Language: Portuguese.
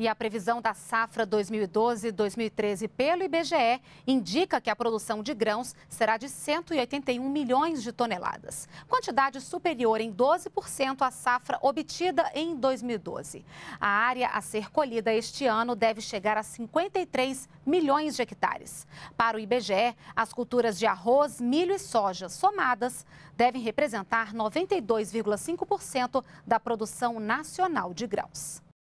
E a previsão da safra 2012-2013 pelo IBGE indica que a produção de grãos será de 181 milhões de toneladas, quantidade superior em 12% à safra obtida em 2012. A área a ser colhida este ano deve chegar a 53 milhões de hectares. Para o IBGE, as culturas de arroz, milho e soja somadas devem representar 92,5% da produção nacional de grãos.